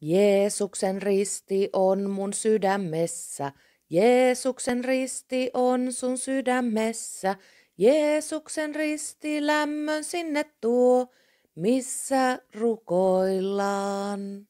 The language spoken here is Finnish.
Jeesuksen risti on mun sydämessä, Jeesuksen risti on sun sydämessä, Jeesuksen risti lämmön sinne tuo, missä rukoillaan.